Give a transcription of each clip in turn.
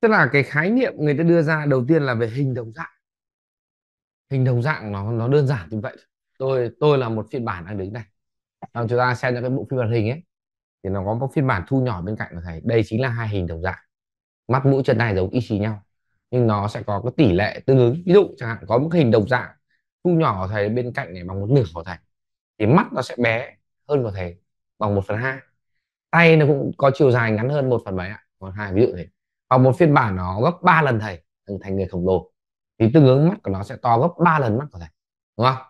tức là cái khái niệm người ta đưa ra đầu tiên là về hình đồng dạng hình đồng dạng nó nó đơn giản như vậy tôi tôi là một phiên bản đang đứng đây à, chúng ta xem những cái bộ phim hoạt hình ấy thì nó có một phiên bản thu nhỏ bên cạnh của thầy đây chính là hai hình đồng dạng mắt mũi chân này giống y xì nhau nhưng nó sẽ có cái tỷ lệ tương ứng ví dụ chẳng hạn có một hình đồng dạng thu nhỏ của thầy bên cạnh này bằng một nửa của thầy thì mắt nó sẽ bé hơn của thầy bằng một phần hai tay nó cũng có chiều dài ngắn hơn một phần mấy ạ còn hai ví dụ thế hoặc một phiên bản nó gấp 3 lần thầy thành người khổng lồ thì tương ứng mắt của nó sẽ to gấp 3 lần mắt của thầy đúng không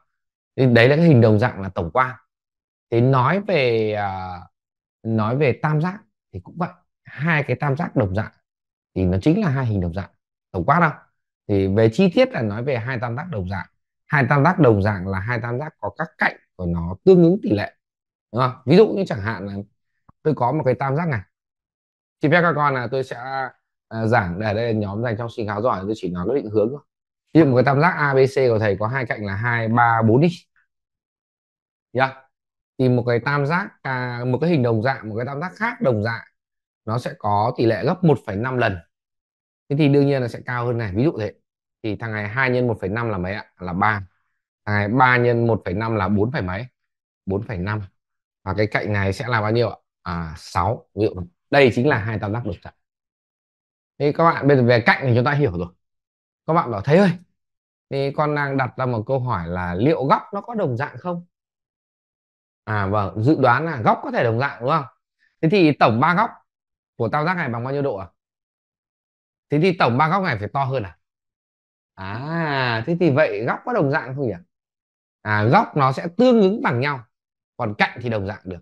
thì đấy là cái hình đồng dạng là tổng quan thì nói về uh, nói về tam giác thì cũng vậy hai cái tam giác đồng dạng thì nó chính là hai hình đồng dạng tổng quát đâu thì về chi tiết là nói về hai tam giác đồng dạng hai tam giác đồng dạng là hai tam giác có các cạnh của nó tương ứng tỷ lệ đúng không? ví dụ như chẳng hạn là tôi có một cái tam giác này thì phép các con là tôi sẽ à, giảng để đây là nhóm dành cho sinh khá giỏi tôi chỉ nói cái định hướng thôi ví dụ một cái tam giác abc của thầy có hai cạnh là hai ba bốn đi yeah. thì một cái tam giác à, một cái hình đồng dạng một cái tam giác khác đồng dạng nó sẽ có tỷ lệ gấp 1,5 lần thế thì đương nhiên là sẽ cao hơn này ví dụ thế thì thằng này 2 nhân 1,5 là mấy ạ là 3 thằng này 3 nhân 1,5 là 4, mấy 4,5 và cái cạnh này sẽ là bao nhiêu ạ à, 6 ví dụ đây chính là hai tam giác đồng dạng thì các bạn bây giờ về cạnh thì chúng ta hiểu rồi các bạn bảo thấy ơi thì con đang đặt ra một câu hỏi là liệu góc nó có đồng dạng không à vâng dự đoán là góc có thể đồng dạng đúng không thế thì tổng ba góc của tam giác này bằng bao nhiêu độ à thế thì tổng ba góc này phải to hơn à à thế thì vậy góc có đồng dạng không nhỉ à góc nó sẽ tương ứng bằng nhau còn cạnh thì đồng dạng được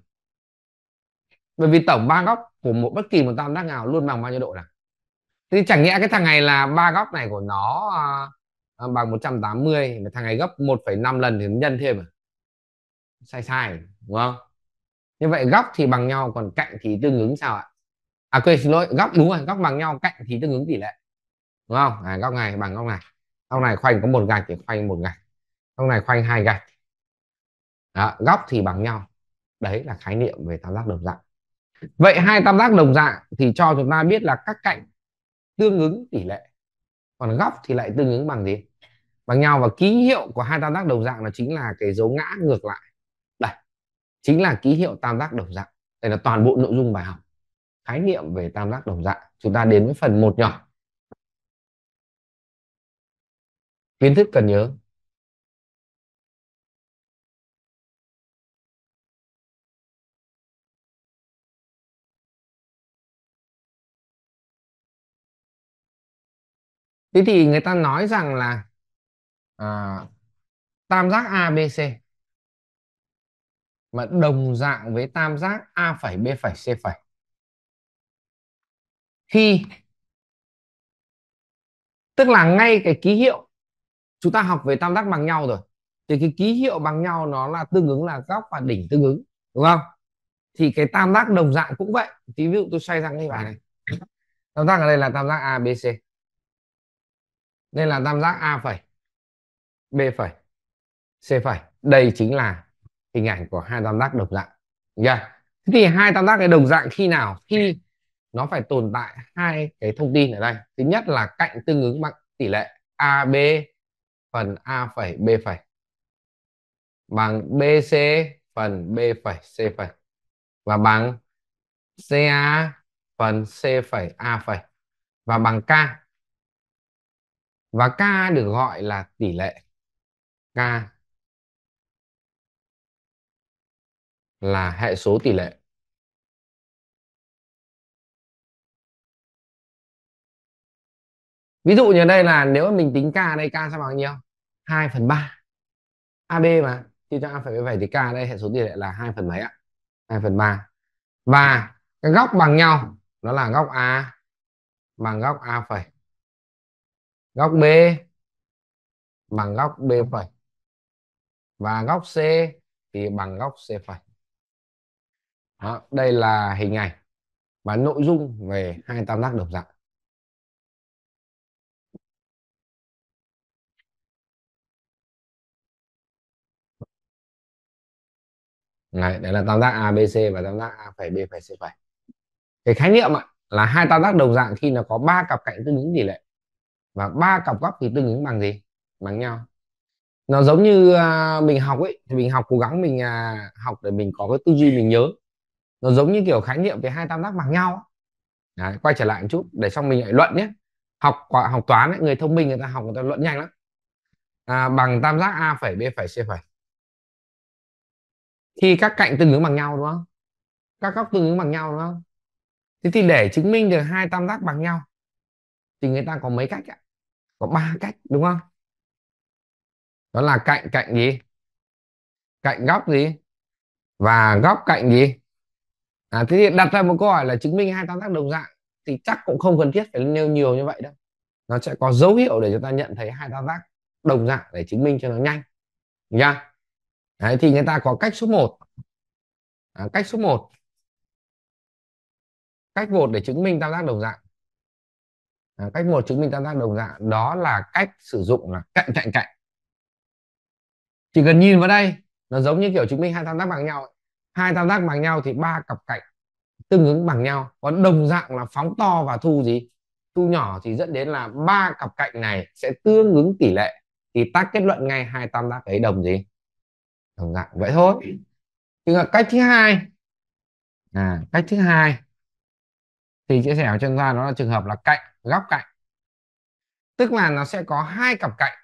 bởi vì tổng ba góc của một bất kỳ một tam giác nào luôn bằng bao nhiêu độ nào thì chẳng nhẽ cái thằng này là ba góc này của nó uh, bằng 180 mà thằng này gấp 1,5 lần thì nhân thêm à sai sai đúng không như vậy góc thì bằng nhau còn cạnh thì tương ứng sao ạ à quên xin lỗi góc đúng rồi góc bằng nhau cạnh thì tương ứng tỷ lệ đúng không à, góc này bằng góc này góc này khoanh có một gạch thì khoanh một gạch góc này khoanh hai gạch Đó, góc thì bằng nhau đấy là khái niệm về tam giác đồng dạng vậy hai tam giác đồng dạng thì cho chúng ta biết là các cạnh tương ứng tỷ lệ còn góc thì lại tương ứng bằng gì bằng nhau và ký hiệu của hai tam giác đồng dạng là chính là cái dấu ngã ngược lại đây chính là ký hiệu tam giác đồng dạng đây là toàn bộ nội dung bài học khái niệm về tam giác đồng dạng chúng ta đến với phần một nhỏ kiến thức cần nhớ thế thì người ta nói rằng là à, tam giác ABC mà đồng dạng với tam giác A phẩy B phẩy C phẩy khi tức là ngay cái ký hiệu chúng ta học về tam giác bằng nhau rồi thì cái ký hiệu bằng nhau nó là tương ứng là góc và đỉnh tương ứng đúng không thì cái tam giác đồng dạng cũng vậy thì ví dụ tôi xoay sang cái bài này tam giác ở đây là tam giác ABC nên là tam giác a phẩy b phẩy c phẩy đây chính là hình ảnh của hai tam giác đồng dạng yeah. thế thì hai tam giác này đồng dạng khi nào khi nó phải tồn tại hai cái thông tin ở đây thứ nhất là cạnh tương ứng bằng tỷ lệ ab phần a phẩy b phẩy bằng bc phần b phẩy c phẩy và bằng ca phần c phẩy a phẩy và bằng k và k được gọi là tỷ lệ k là hệ số tỷ lệ ví dụ như đây là nếu mình tính k đây k sẽ bằng nhiêu 2 phần 3 ab mà chia cho a phần vậy thì k đây hệ số tỷ lệ là 2 phần mấy ạ 2 phần 3 và các góc bằng nhau đó là góc a bằng góc a phẩy góc B bằng góc B phẩy và góc C thì bằng góc C phẩy đó, đây là hình ảnh và nội dung về hai tam giác đồng dạng này, đây là tam giác ABC và tam giác A phẩy B phẩy C phẩy. Cái khái niệm ạ, là hai tam giác đồng dạng khi nó có ba cặp cạnh tương ứng tỷ lệ và ba cặp góc thì tương ứng bằng gì bằng nhau nó giống như à, mình học ấy thì mình học cố gắng mình à, học để mình có cái tư duy mình nhớ nó giống như kiểu khái niệm về hai tam giác bằng nhau Đấy, quay trở lại một chút để xong mình lại luận nhé học học toán ấy, người thông minh người ta học người ta luận nhanh lắm à, bằng tam giác a phẩy b phẩy c phẩy khi các cạnh tương ứng bằng nhau đúng không các góc tương ứng bằng nhau đúng không thế thì để chứng minh được hai tam giác bằng nhau thì người ta có mấy cách ạ có ba cách đúng không đó là cạnh cạnh gì cạnh góc gì và góc cạnh gì à, thế thì đặt ra một câu hỏi là chứng minh hai tam giác đồng dạng thì chắc cũng không cần thiết phải nêu nhiều như vậy đâu nó sẽ có dấu hiệu để chúng ta nhận thấy hai tam giác đồng dạng để chứng minh cho nó nhanh nha Đấy, thì người ta có cách số 1 à, cách số 1 cách một để chứng minh tam giác đồng dạng à, cách một chứng minh tam giác đồng dạng đó là cách sử dụng là cạnh cạnh cạnh chỉ cần nhìn vào đây nó giống như kiểu chứng minh hai tam giác bằng nhau hai tam giác bằng nhau thì ba cặp cạnh tương ứng bằng nhau còn đồng dạng là phóng to và thu gì thu nhỏ thì dẫn đến là ba cặp cạnh này sẽ tương ứng tỷ lệ thì ta kết luận ngay hai tam giác ấy đồng gì đồng dạng vậy thôi thì là cách thứ hai à cách thứ hai thì chia sẻ cho chúng ta đó là trường hợp là cạnh góc cạnh tức là nó sẽ có hai cặp cạnh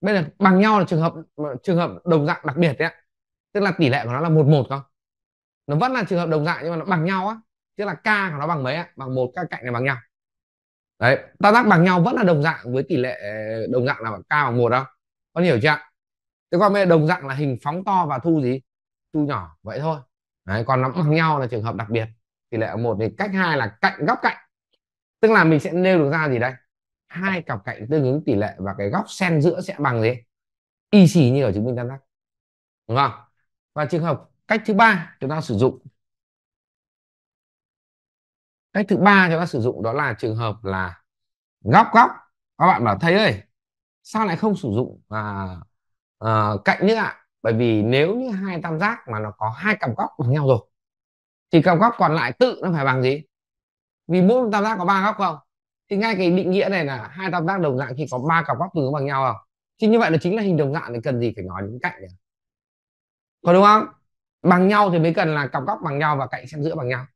bây giờ bằng nhau là trường hợp trường hợp đồng dạng đặc biệt đấy ạ tức là tỷ lệ của nó là một một không nó vẫn là trường hợp đồng dạng nhưng mà nó bằng nhau á tức là k của nó bằng mấy ạ bằng một các cạnh này bằng nhau đấy ta tác bằng nhau vẫn là đồng dạng với tỷ lệ đồng dạng là k bằng một đâu con hiểu chưa thế còn bây giờ đồng dạng là hình phóng to và thu gì thu nhỏ vậy thôi đấy còn nó bằng nhau là trường hợp đặc biệt tỷ lệ một thì cách hai là cạnh góc cạnh tức là mình sẽ nêu được ra gì đây hai cặp cạnh tương ứng tỷ lệ và cái góc xen giữa sẽ bằng gì y xì như ở chứng minh tam giác đúng không và trường hợp cách thứ ba chúng ta sử dụng cách thứ ba chúng ta sử dụng đó là trường hợp là góc góc các bạn bảo thầy ơi sao lại không sử dụng à, à, cạnh nữa ạ bởi vì nếu như hai tam giác mà nó có hai cặp góc bằng nhau rồi thì cặp góc còn lại tự nó phải bằng gì vì mỗi tam giác có ba góc không thì ngay cái định nghĩa này là hai tam giác đồng dạng khi có ba cặp góc tương ứng bằng nhau không thì như vậy là chính là hình đồng dạng thì cần gì phải nói đến cạnh nhỉ có đúng không bằng nhau thì mới cần là cặp góc bằng nhau và cạnh xen giữa bằng nhau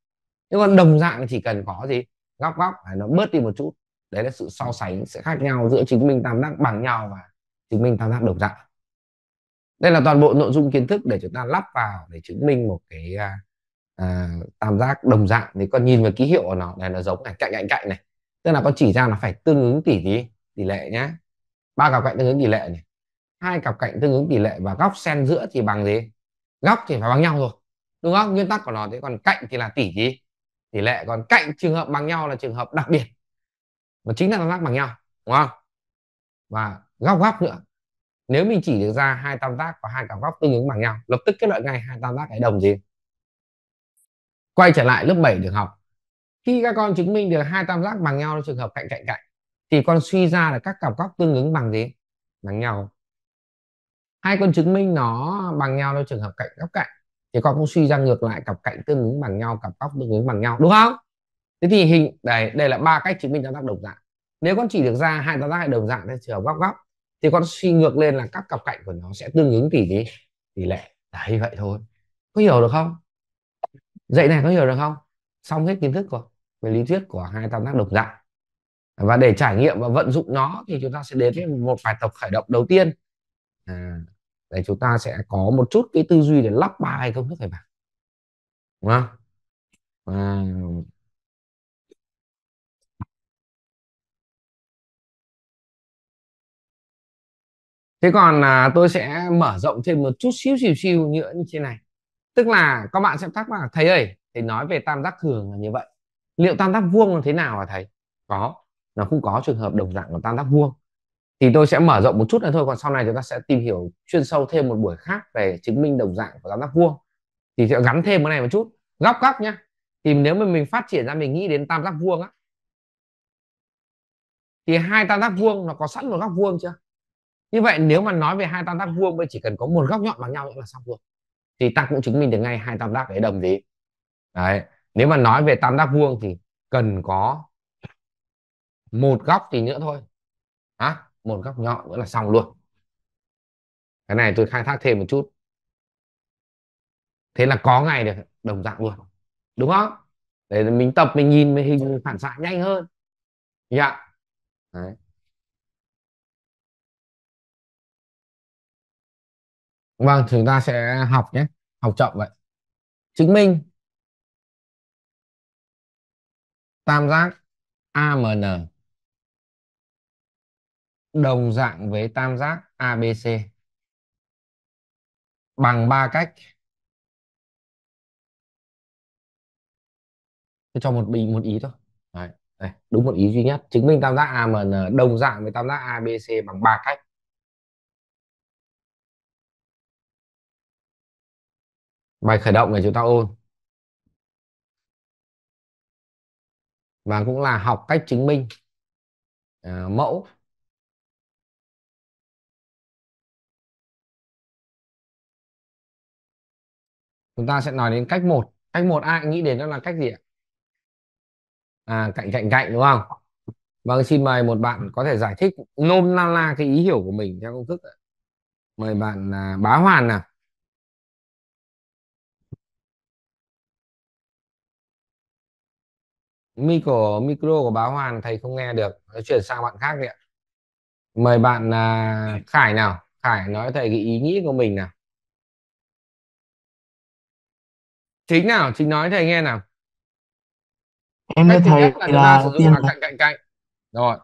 nhưng còn đồng dạng thì chỉ cần có gì góc góc phải à, nó bớt đi một chút đấy là sự so sánh sẽ khác nhau giữa chứng minh tam giác bằng nhau và chứng minh tam giác đồng dạng đây là toàn bộ nội dung kiến thức để chúng ta lắp vào để chứng minh một cái à, à, tam giác đồng dạng thì con nhìn vào ký hiệu của nó này nó giống này cạnh cạnh cạnh này tức là con chỉ ra nó phải tương ứng tỷ tỷ tỷ lệ nhé ba cặp cạnh tương ứng tỷ lệ này hai cặp cạnh tương ứng tỷ lệ và góc xen giữa thì bằng gì góc thì phải bằng nhau rồi đúng không nguyên tắc của nó thế còn cạnh thì là tỷ gì tỷ lệ còn cạnh trường hợp bằng nhau là trường hợp đặc biệt và chính là tam giác bằng nhau đúng không và góc góc nữa nếu mình chỉ được ra hai tam giác và hai cặp góc tương ứng bằng nhau lập tức kết luận ngay hai tam giác ấy đồng gì quay trở lại lớp 7 được học khi các con chứng minh được hai tam giác bằng nhau trong trường hợp cạnh cạnh cạnh thì con suy ra là các cặp góc tương ứng bằng gì bằng nhau hai con chứng minh nó bằng nhau trong trường hợp cạnh góc cạnh thì con cũng suy ra ngược lại cặp cạnh tương ứng bằng nhau cặp góc tương ứng bằng nhau đúng không thế thì hình đây đây là ba cách chứng minh tam giác đồng dạng nếu con chỉ được ra hai tam giác đồng dạng trong trường hợp góc góc thì con suy ngược lên là các cặp cạnh của nó sẽ tương ứng tỷ gì tỷ lệ đấy vậy thôi có hiểu được không dạy này có hiểu được không xong hết kiến thức rồi về lý thuyết của hai tam giác độc dạng và để trải nghiệm và vận dụng nó thì chúng ta sẽ đến với một bài tập khởi động đầu tiên à, để chúng ta sẽ có một chút cái tư duy để lắp bài công thức này vào đúng không à, thế còn à, tôi sẽ mở rộng thêm một chút xíu xíu xíu nữa như thế này tức là các bạn sẽ thắc mắc là thầy ơi thầy nói về tam giác thường là như vậy liệu tam giác vuông là thế nào hả thầy có nó cũng có trường hợp đồng dạng của tam giác vuông thì tôi sẽ mở rộng một chút nữa thôi còn sau này chúng ta sẽ tìm hiểu chuyên sâu thêm một buổi khác về chứng minh đồng dạng của tam giác vuông thì sẽ gắn thêm cái này một chút góc góc nhá thì nếu mà mình phát triển ra mình nghĩ đến tam giác vuông á thì hai tam giác vuông nó có sẵn một góc vuông chưa như vậy nếu mà nói về hai tam giác vuông thì chỉ cần có một góc nhọn bằng nhau là xong rồi thì ta cũng chứng minh được ngay hai tam giác ấy đồng gì đấy nếu mà nói về tam giác vuông thì cần có một góc thì nữa thôi à, một góc nhọn nữa là xong luôn cái này tôi khai thác thêm một chút thế là có ngày được đồng dạng luôn đúng không để mình tập mình nhìn mình hình phản xạ nhanh hơn dạ yeah. Đấy. vâng chúng ta sẽ học nhé học chậm vậy chứng minh tam giác AMN đồng dạng với tam giác ABC bằng ba cách Tôi cho một bình một ý thôi Đấy, đúng một ý duy nhất chứng minh tam giác AMN đồng dạng với tam giác ABC bằng ba cách bài khởi động để chúng ta ôn và cũng là học cách chứng minh à, mẫu chúng ta sẽ nói đến cách một cách một ai nghĩ đến đó là cách gì ạ à cạnh cạnh cạnh đúng không vâng xin mời một bạn có thể giải thích nôm na la cái ý hiểu của mình theo công thức mời bạn à, bá hoàn nào micro micro của bá hoàn thầy không nghe được chuyển sang bạn khác đi ạ mời bạn à, khải nào khải nói thầy cái ý nghĩ của mình nào chính nào chính nói thầy nghe nào em Cách thầy là, là sử dụng tiên cạnh cạnh cạnh rồi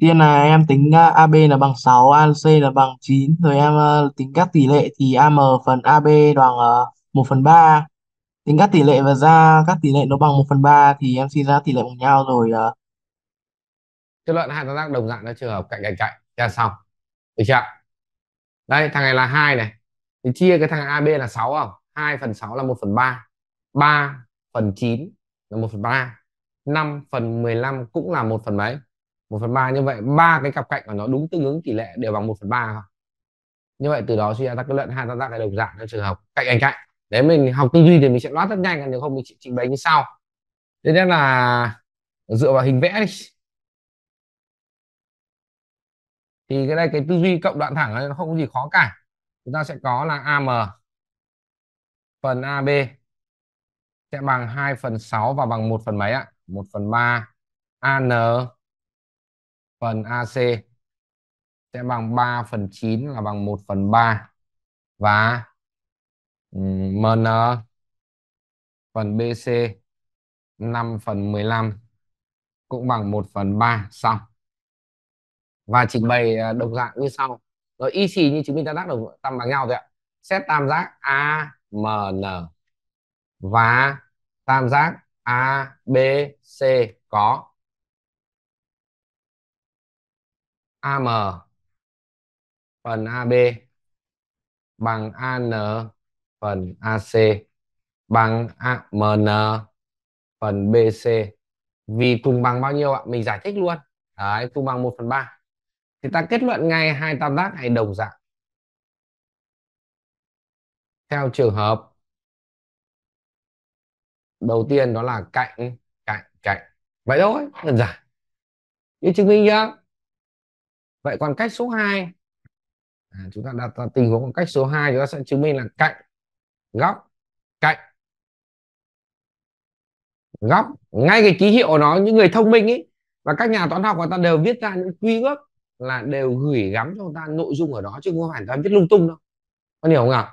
tiên là em tính à, AB là bằng 6, AC là bằng 9 rồi em à, tính các tỷ lệ thì AM phần AB đoạn 1 à, phần 3 tính các tỷ lệ và ra các tỷ lệ nó bằng 1 phần 3 thì em suy ra tỷ lệ bằng nhau rồi uh, ờ. kết luận hai tam giác đồng dạng cho trường hợp cạnh cạnh cạnh ra xong được chưa đây thằng này là hai này thì chia cái thằng AB là 6 không 2 phần 6 là 1 phần 3 3 phần 9 là 1 phần 3 5 phần 15 cũng là 1 phần mấy 1 phần 3 như vậy ba cái cặp cạnh của nó đúng tương ứng tỷ lệ đều bằng 1 phần 3 không như vậy từ đó suy ra các kết luận hai tam giác này đồng dạng trong trường hợp cạnh cạnh cạnh để mình học tư duy thì mình sẽ loát rất nhanh còn nếu không mình sẽ trình bày như sau thế nên là dựa vào hình vẽ đi thì cái đây cái tư duy cộng đoạn thẳng này nó không có gì khó cả chúng ta sẽ có là AM phần AB sẽ bằng 2 phần 6 và bằng 1 phần mấy ạ 1 phần 3 AN phần AC sẽ bằng 3 phần 9 là bằng 1 phần 3 và Ừ, MN phần BC 5 phần 15 cũng bằng 1 phần 3 xong và trình bày à, độc dạng như sau rồi y xì như chứng minh tam giác được tam bằng nhau vậy ạ xét tam giác AMN và tam giác ABC có AM phần AB bằng AN phần AC bằng A, MN phần BC vì cùng bằng bao nhiêu ạ mình giải thích luôn đấy cùng bằng 1 phần 3 thì ta kết luận ngay hai tam giác này đồng dạng theo trường hợp đầu tiên đó là cạnh cạnh cạnh vậy thôi đơn giản như chứng minh nhá vậy còn cách số 2 à, chúng ta đặt ra tình huống cách số 2 chúng ta sẽ chứng minh là cạnh góc cạnh góc ngay cái ký hiệu nó những người thông minh ấy và các nhà toán học người ta đều viết ra những quy ước là đều gửi gắm cho người ta nội dung ở đó chứ không phải người ta viết lung tung đâu có hiểu không ạ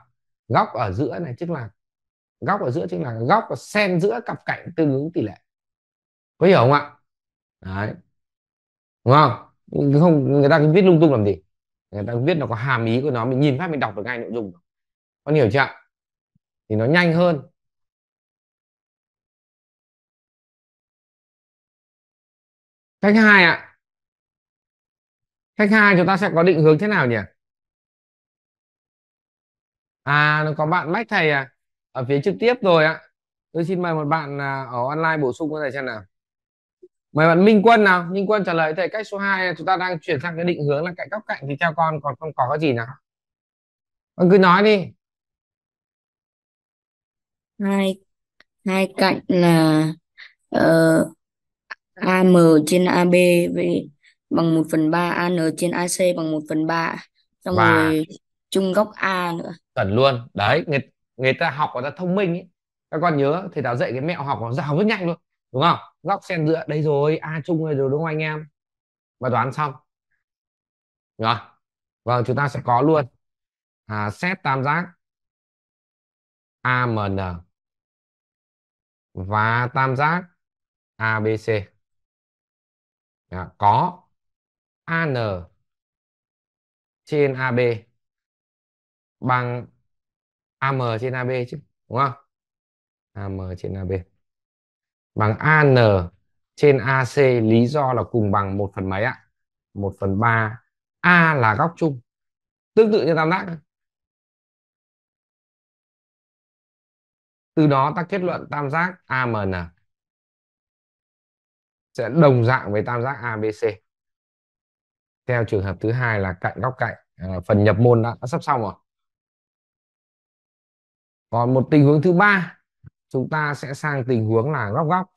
góc ở giữa này tức là góc ở giữa tức là góc và xen giữa cặp cạnh tương ứng tỷ lệ có hiểu không ạ à? đấy đúng không không người ta viết lung tung làm gì người ta viết nó có hàm ý của nó mình nhìn phát mình đọc được ngay nội dung có hiểu chưa ạ thì nó nhanh hơn cách hai ạ cách hai chúng ta sẽ có định hướng thế nào nhỉ à nó có bạn bách thầy à ở phía trực tiếp rồi ạ tôi xin mời một bạn à, ở online bổ sung cho thầy xem nào mời bạn Minh Quân nào Minh Quân trả lời thầy cách số 2 chúng ta đang chuyển sang cái định hướng là cạnh góc cạnh thì theo con còn không có cái gì nào con cứ nói đi hai hai cạnh là uh, ờ, AM trên AB với bằng 1 phần 3 AN trên AC bằng 1 phần 3 xong Và rồi chung góc A nữa chuẩn luôn đấy người, người ta học người ta thông minh ấy. các con nhớ thầy giáo dạy cái mẹo học nó giàu rất nhanh luôn đúng không góc xen giữa đây rồi A chung rồi đúng không anh em và toán xong rồi vâng chúng ta sẽ có luôn à, xét tam giác AMN và tam giác ABC Đó, dạ, có AN trên AB bằng AM trên AB chứ đúng không? AM trên AB bằng AN trên AC lý do là cùng bằng một phần mấy ạ? 1 phần 3 A là góc chung tương tự như tam giác từ đó ta kết luận tam giác AMN sẽ đồng dạng với tam giác ABC theo trường hợp thứ hai là cạnh góc cạnh ờ, phần nhập môn đã, đã sắp xong rồi còn một tình huống thứ ba chúng ta sẽ sang tình huống là góc góc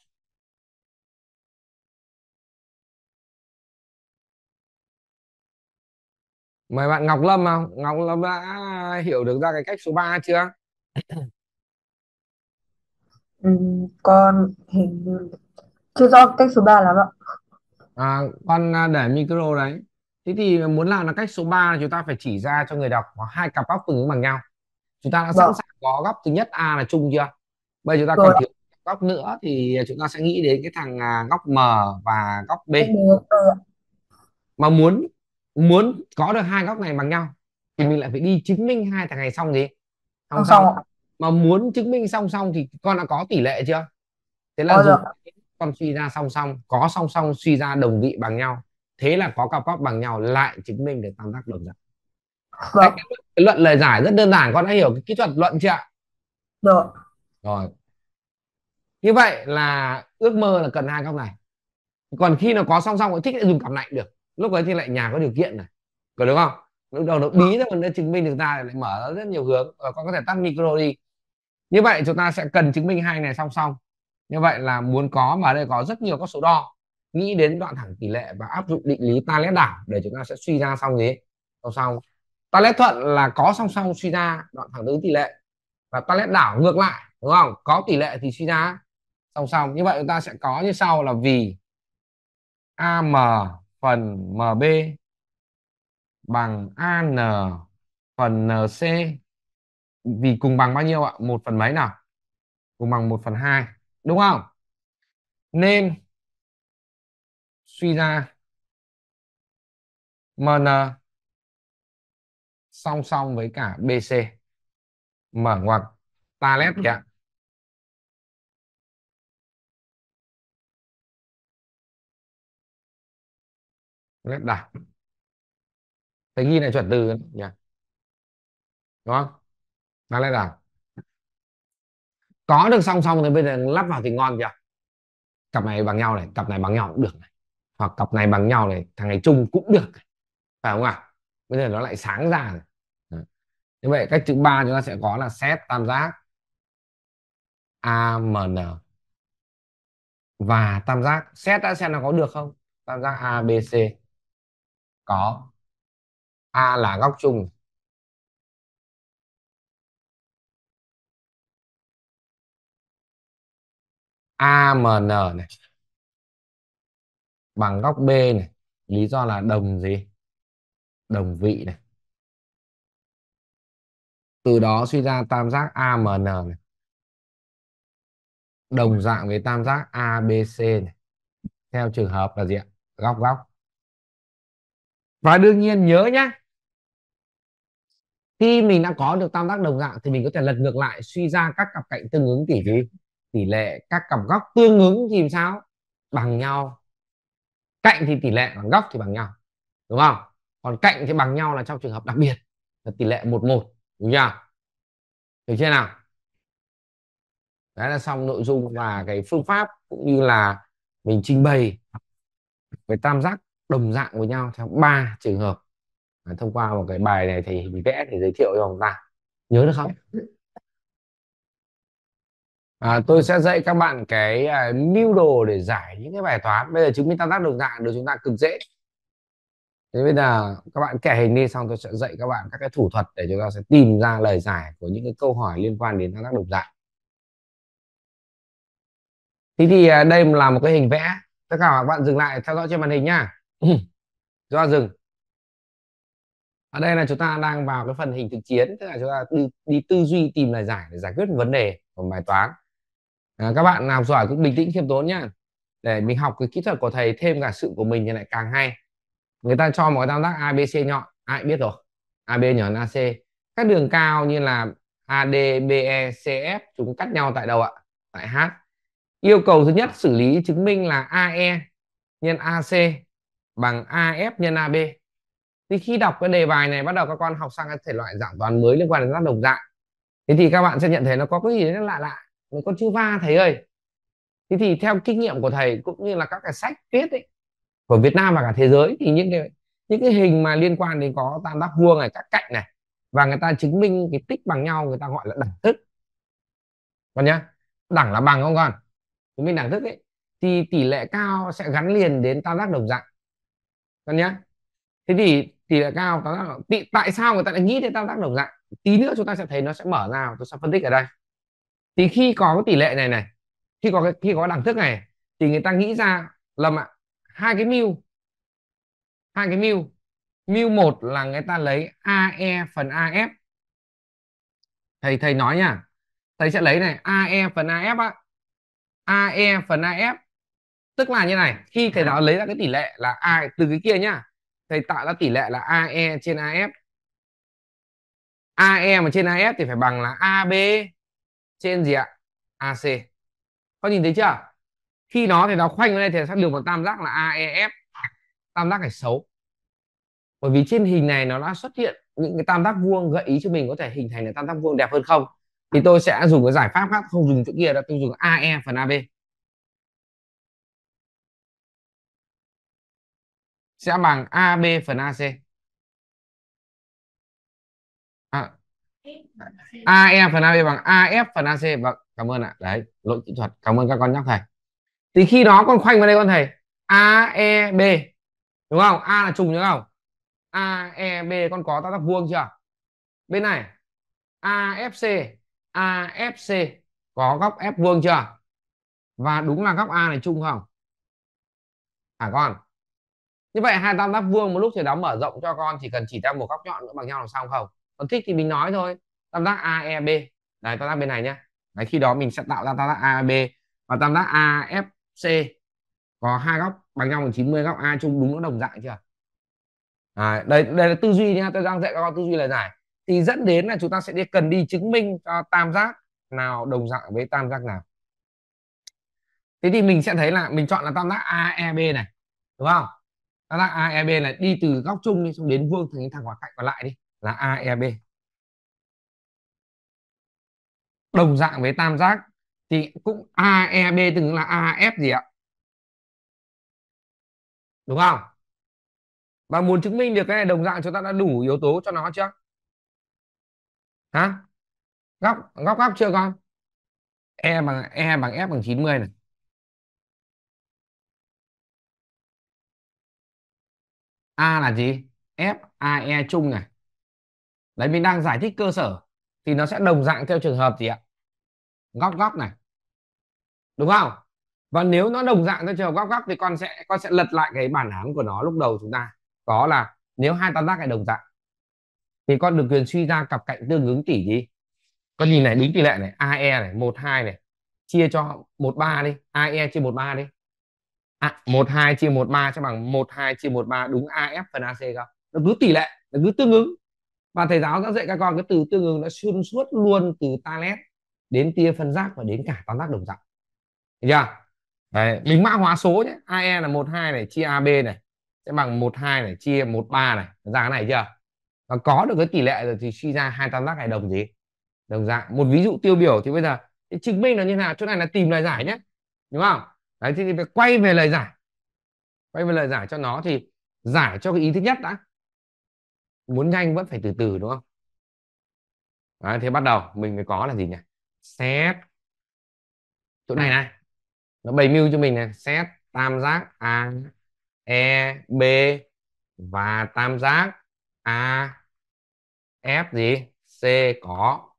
mời bạn Ngọc Lâm không Ngọc Lâm đã hiểu được ra cái cách số 3 chưa Ừ, con hình chưa rõ cách số 3 lắm ạ. À, con à, để micro đấy. Thế thì muốn làm là cách số 3 chúng ta phải chỉ ra cho người đọc có hai cặp góc tương ứng bằng nhau. Chúng ta đã sẵn Vâng, sàng có góc thứ nhất A là chung chưa? Bây giờ chúng ta rồi còn ạ. thiếu góc nữa thì chúng ta sẽ nghĩ đến cái thằng à, góc M và góc B. Mà muốn muốn có được hai góc này bằng nhau thì mình lại phải đi chứng minh hai thằng này xong gì? Xong Song song xong. ạ mà muốn chứng minh song song thì con đã có tỷ lệ chưa thế là dùng con suy ra song song có song song suy ra đồng vị bằng nhau thế là có cặp góc bằng nhau lại chứng minh được tam giác đồng dạng vâng. cái, luận lời giải rất đơn giản con đã hiểu cái kỹ thuật luận chưa ạ rồi như vậy là ước mơ là cần hai góc này còn khi nó có song song thì thích lại dùng cặp lạnh được lúc ấy thì lại nhà có điều kiện này có đúng không lúc đầu nó bí ra đã chứng minh được ra lại mở ra rất nhiều hướng và ờ, con có thể tắt micro đi như vậy chúng ta sẽ cần chứng minh hai này song song như vậy là muốn có mà đây có rất nhiều các số đo nghĩ đến đoạn thẳng tỷ lệ và áp dụng định lý Talet đảo để chúng ta sẽ suy ra xong gì song song Talet thuận là có song song suy ra đoạn thẳng đứng tỷ lệ và Talet đảo ngược lại đúng không có tỷ lệ thì suy ra song song như vậy chúng ta sẽ có như sau là vì AM phần MB bằng AN phần NC vì cùng bằng bao nhiêu ạ một phần mấy nào cùng bằng 1 phần 2 đúng không nên suy ra MN song song với cả BC mở ngoặc talet kìa lét đảo thấy ghi lại chuẩn từ nhỉ đúng không đã lên rồi có được song song thì bây giờ lắp vào thì ngon chưa cặp này bằng nhau này cặp này bằng nhau cũng được này hoặc cặp này bằng nhau này thằng này chung cũng được này. phải không ạ à? bây giờ nó lại sáng ra này. như vậy cách chữ ba chúng ta sẽ có là xét tam giác AMN và tam giác xét đã xem nó có được không tam giác ABC có A là góc chung AMN này bằng góc B này lý do là đồng gì đồng vị này từ đó suy ra tam giác AMN này đồng dạng với tam giác ABC này theo trường hợp là gì ạ góc góc và đương nhiên nhớ nhá khi mình đã có được tam giác đồng dạng thì mình có thể lật ngược lại suy ra các cặp cạnh tương ứng tỷ gì tỷ lệ các cặp góc tương ứng thì sao bằng nhau cạnh thì tỷ lệ còn góc thì bằng nhau đúng không còn cạnh thì bằng nhau là trong trường hợp đặc biệt là tỷ lệ một một đúng chưa được chưa nào đấy là xong nội dung và cái phương pháp cũng như là mình trình bày về tam giác đồng dạng với nhau theo ba trường hợp thông qua một cái bài này thì mình vẽ để giới thiệu cho chúng ta nhớ được không À, tôi sẽ dạy các bạn cái à, mưu đồ để giải những cái bài toán. Bây giờ chứng minh tam giác đồng dạng được chúng ta cực dễ. Thế bây giờ các bạn kẻ hình đi xong tôi sẽ dạy các bạn các cái thủ thuật để chúng ta sẽ tìm ra lời giải của những cái câu hỏi liên quan đến tam giác đồng dạng. Thế thì à, đây là một cái hình vẽ. Tất cả các bạn dừng lại theo dõi trên màn hình nhá. Do dừng. Ở đây là chúng ta đang vào cái phần hình thực chiến, tức là chúng ta đi, đi tư duy tìm lời giải để giải quyết vấn đề của bài toán à, các bạn nào giỏi cũng bình tĩnh khiêm tốn nhá để mình học cái kỹ thuật của thầy thêm cả sự của mình thì lại càng hay người ta cho một cái tam giác ABC nhọn ai biết rồi AB nhọn AC các đường cao như là AD, BE, CF chúng cắt nhau tại đâu ạ tại H yêu cầu thứ nhất xử lý chứng minh là AE nhân AC bằng AF nhân AB thì khi đọc cái đề bài này bắt đầu các con học sang cái thể loại dạng toán mới liên quan đến các đồng dạng thế thì các bạn sẽ nhận thấy nó có cái gì đó lạ lạ mà con chưa va thầy ơi thế thì theo kinh nghiệm của thầy cũng như là các cái sách viết ấy của Việt Nam và cả thế giới thì những cái những cái hình mà liên quan đến có tam giác vuông này các cạnh này và người ta chứng minh cái tích bằng nhau người ta gọi là đẳng thức còn nhá đẳng là bằng không con chứng minh đẳng thức ấy thì tỷ lệ cao sẽ gắn liền đến tam giác đồng dạng con nhá thế thì tỷ lệ cao tam giác, tại sao người ta lại nghĩ đến tam giác đồng dạng tí nữa chúng ta sẽ thấy nó sẽ mở ra tôi sẽ phân tích ở đây thì khi có cái tỷ lệ này này khi có cái khi có đẳng thức này thì người ta nghĩ ra lầm ạ hai cái mưu hai cái mưu mưu một là người ta lấy AE phần AF thầy thầy nói nha thầy sẽ lấy này AE phần AF á AE phần AF tức là như này khi thầy đó lấy ra cái tỷ lệ là A từ cái kia nhá thầy tạo ra tỷ lệ là AE trên AF AE mà trên AF thì phải bằng là AB trên gì ạ AC có nhìn thấy chưa khi nó thì nó khoanh lên thì sẽ được một tam giác là AEF tam giác này xấu bởi vì trên hình này nó đã xuất hiện những cái tam giác vuông gợi ý cho mình có thể hình thành được tam giác vuông đẹp hơn không thì tôi sẽ dùng cái giải pháp khác không dùng chỗ kia đâu tôi dùng AE phần AB sẽ bằng AB phần AC AE phần AB bằng AF phần AC vâng cảm ơn ạ đấy lỗi kỹ thuật cảm ơn các con nhắc thầy thì khi đó con khoanh vào đây con thầy AEB đúng không A là trùng đúng không AEB con có tam giác vuông chưa bên này AFC AFC có góc F vuông chưa và đúng là góc A này chung không à, con như vậy hai tam giác vuông một lúc thì đóng mở rộng cho con chỉ cần chỉ ra một góc nhọn nữa bằng nhau làm xong không còn thích thì mình nói thôi tam giác AEB này tam giác bên này nhá đấy khi đó mình sẽ tạo ra tam giác AEB và tam giác AFC e, có hai góc bằng nhau bằng 90 góc A chung đúng nó đồng dạng chưa à, đây đây là tư duy nha tôi đang dạy các con tư duy là giải thì dẫn đến là chúng ta sẽ đi cần đi chứng minh cho tam giác nào đồng dạng với tam giác nào thế thì mình sẽ thấy là mình chọn là tam giác AEB này đúng không tam giác AEB là đi từ góc chung đi xong đến vuông thành thẳng quả cạnh còn lại đi là AEB đồng dạng với tam giác thì cũng AEB tương ứng là AF gì ạ đúng không và muốn chứng minh được cái này đồng dạng chúng ta đã đủ yếu tố cho nó chưa hả góc góc góc chưa con E bằng E bằng F bằng 90 này A là gì? F A e chung này đấy mình đang giải thích cơ sở thì nó sẽ đồng dạng theo trường hợp gì ạ góc góc này đúng không và nếu nó đồng dạng theo trường hợp góc góc thì con sẽ con sẽ lật lại cái bản án của nó lúc đầu chúng ta có là nếu hai tam giác này đồng dạng thì con được quyền suy ra cặp cạnh tương ứng tỷ gì con nhìn này đúng tỷ lệ này AE này 12 này chia cho 13 đi AE chia 13 đi à, 12 chia 13 cho bằng 12 chia 13 đúng AF phần AC không nó cứ tỷ lệ nó cứ tương ứng và thầy giáo đã dạy các con cái từ tương ứng đã xuyên suốt luôn từ talet đến tia phân giác và đến cả tam giác đồng dạng Được chưa Đấy, mình mã hóa số nhé AE là một hai này chia AB này sẽ bằng một hai này chia một ba này ra cái này chưa và có được cái tỷ lệ rồi thì suy ra hai tam giác này đồng gì đồng dạng một ví dụ tiêu biểu thì bây giờ chứng minh là như nào chỗ này là tìm lời giải nhé đúng không đấy thì phải quay về lời giải quay về lời giải cho nó thì giải cho cái ý thứ nhất đã muốn nhanh vẫn phải từ từ đúng không Đấy, thế bắt đầu mình mới có là gì nhỉ xét chỗ này này nó bày mưu cho mình này xét tam giác a e b và tam giác a f gì c có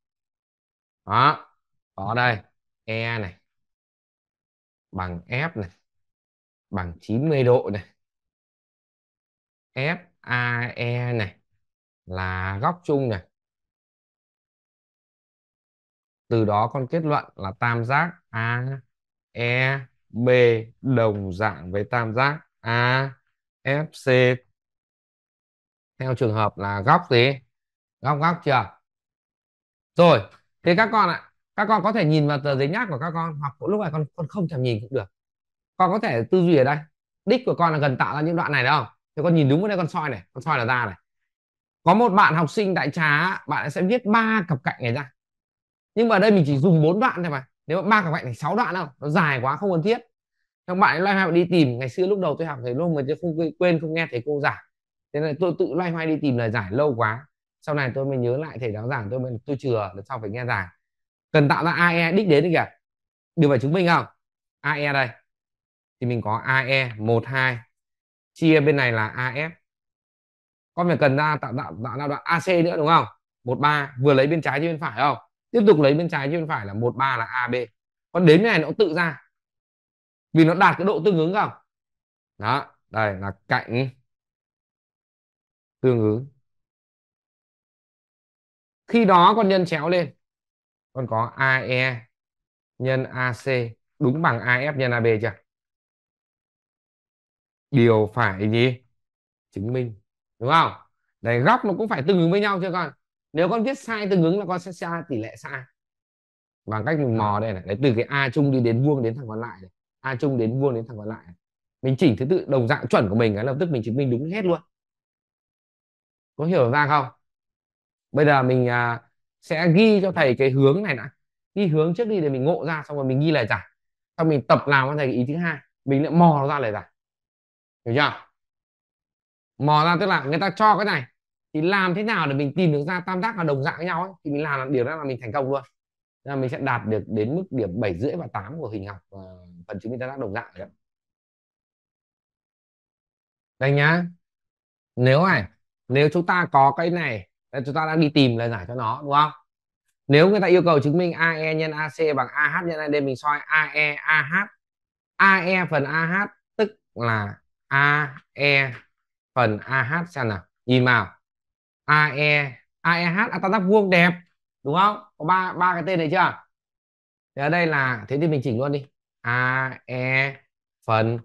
đó có đây e này bằng f này bằng 90 độ này f a e này là góc chung này từ đó con kết luận là tam giác A E B đồng dạng với tam giác A F C theo trường hợp là góc gì góc góc chưa rồi thì các con ạ các con có thể nhìn vào tờ giấy nhắc của các con hoặc lúc này con con không thèm nhìn cũng được con có thể tư duy ở đây đích của con là gần tạo ra những đoạn này đúng không? thì con nhìn đúng vào đây con soi này con soi là ra này có một bạn học sinh đại trà bạn sẽ viết ba cặp cạnh này ra nhưng mà ở đây mình chỉ dùng bốn đoạn thôi mà nếu ba cặp cạnh thì sáu đoạn đâu nó dài quá không cần thiết các bạn loay hoay đi tìm ngày xưa lúc đầu tôi học thầy luôn mà tôi không quên không nghe thầy cô giảng thế nên tôi tự loay hoay đi tìm lời giải lâu quá sau này tôi mới nhớ lại thầy giáo giảng tôi mới tôi chừa lần sau phải nghe giảng cần tạo ra AE đích đến đấy kìa điều phải chứng minh không AE đây thì mình có AE 12 chia bên này là AF con phải cần ra tạo tạo tạo ra đoạn AC nữa đúng không 13 vừa lấy bên trái chứ bên phải không tiếp tục lấy bên trái chứ bên phải là 13 là AB con đếm này nó tự ra vì nó đạt cái độ tương ứng không đó đây là cạnh tương ứng khi đó con nhân chéo lên con có AE nhân AC đúng bằng AF nhân AB chưa điều phải gì chứng minh đúng không đấy góc nó cũng phải tương ứng với nhau chứ con nếu con viết sai tương ứng là con sẽ ra tỷ lệ sai bằng cách mình mò đây này đấy từ cái a chung đi đến vuông đến thằng còn lại này. a chung đến vuông đến thằng còn lại này. mình chỉnh thứ tự đồng dạng chuẩn của mình cái lập tức mình chứng minh đúng hết luôn có hiểu ra không bây giờ mình à, sẽ ghi cho thầy cái hướng này đã ghi hướng trước đi để mình ngộ ra xong rồi mình ghi lại giải xong mình tập làm cho thầy cái ý thứ hai mình lại mò nó ra lại giải hiểu chưa mò ra tức là người ta cho cái này thì làm thế nào để mình tìm được ra tam giác là đồng dạng với nhau ấy, thì mình làm điều đó là mình thành công luôn Thế là mình sẽ đạt được đến mức điểm bảy rưỡi và 8 của hình học uh, phần chứng minh tam giác đồng dạng đấy. Đây nhá. Nếu này, nếu chúng ta có cái này, chúng ta đang đi tìm lời giải cho nó đúng không? Nếu người ta yêu cầu chứng minh AE nhân AC bằng AH nhân AD mình soi AE AH. AE phần AH tức là AE phần AH xem nào nhìn vào AE AEH à, tam vuông đẹp đúng không có ba ba cái tên này chưa thì ở đây là thế thì mình chỉnh luôn đi AE phần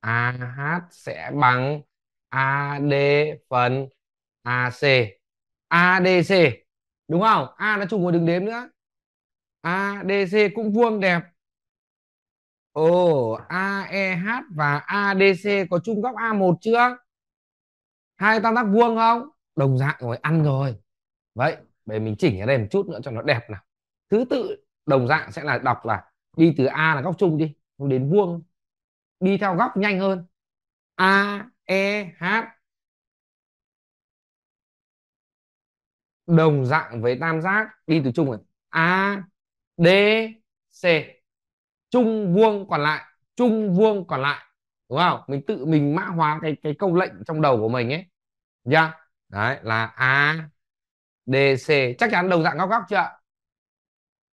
AH sẽ bằng AD phần AC ADC đúng không A nó chung một đường đếm nữa ADC cũng vuông đẹp Ồ, AEH và ADC có chung góc A1 chưa? hai tam giác vuông không đồng dạng rồi ăn rồi vậy để mình chỉnh ở đây một chút nữa cho nó đẹp nào thứ tự đồng dạng sẽ là đọc là đi từ a là góc chung đi không đến vuông đi theo góc nhanh hơn a e h đồng dạng với tam giác đi từ chung rồi a d c chung vuông còn lại chung vuông còn lại đúng không mình tự mình mã hóa cái cái câu lệnh trong đầu của mình ấy nhá yeah. đấy là a d c chắc chắn đồng dạng góc góc chưa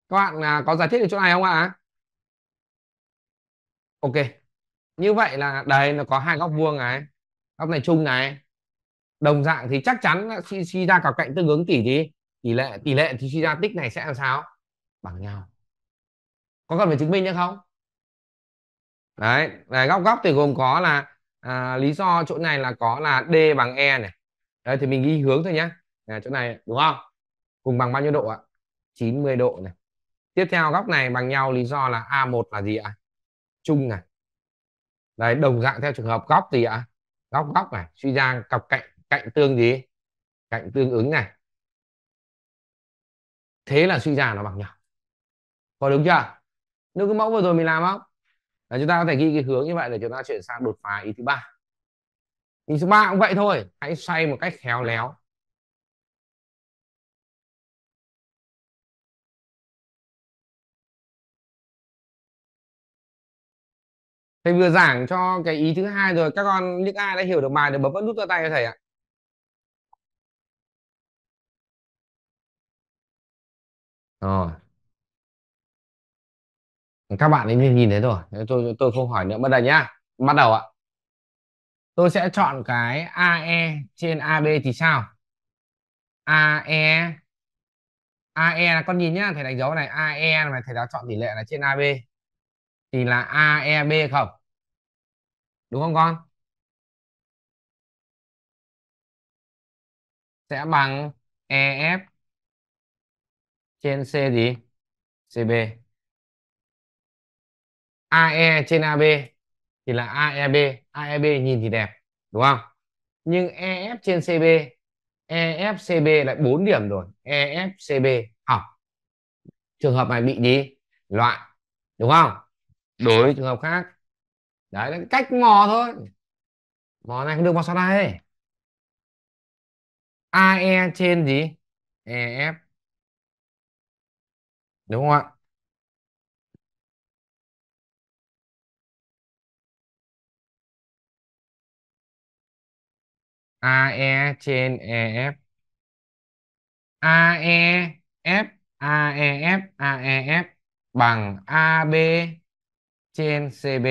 các bạn à, có giải thích được chỗ này không ạ ok như vậy là đây nó có hai góc vuông này góc này chung này đồng dạng thì chắc chắn suy suy ra cả cạnh tương ứng tỷ thì tỷ lệ tỷ lệ thì suy ra tích này sẽ làm sao bằng nhau có cần phải chứng minh nữa không đấy là góc góc thì gồm có là à, lý do chỗ này là có là d bằng e này đấy, thì mình ghi hướng thôi nhé à, chỗ này đúng không cùng bằng bao nhiêu độ ạ 90 độ này tiếp theo góc này bằng nhau lý do là a1 là gì ạ chung này đấy đồng dạng theo trường hợp góc gì ạ góc góc này suy ra cặp cạnh cạnh tương gì cạnh tương ứng này thế là suy ra nó bằng nhau có đúng chưa nếu cái mẫu vừa rồi mình làm không là chúng ta có thể ghi cái hướng như vậy để chúng ta chuyển sang đột phá ý thứ ba ý thứ ba cũng vậy thôi hãy xoay một cách khéo léo thầy vừa giảng cho cái ý thứ hai rồi các con những ai đã hiểu được bài thì bấm nút ra tay cho thầy ạ rồi các bạn ấy nhìn thấy rồi tôi tôi không hỏi nữa bắt đầu nhá bắt đầu ạ tôi sẽ chọn cái AE trên AB thì sao AE AE là con nhìn nhá thầy đánh dấu này AE này thầy đã chọn tỷ lệ là trên AB thì là AEB không đúng không con sẽ bằng EF trên C gì CB AE trên AB thì là AEB AEB nhìn thì đẹp đúng không nhưng EF trên CB EFCB lại 4 điểm rồi EFCB hỏng trường hợp này bị gì loại đúng không đối với trường hợp khác đấy là cách mò thôi mò này không được mò sao đây AE trên gì EF đúng không ạ AE trên EF AEF AEF AEF bằng AB trên CB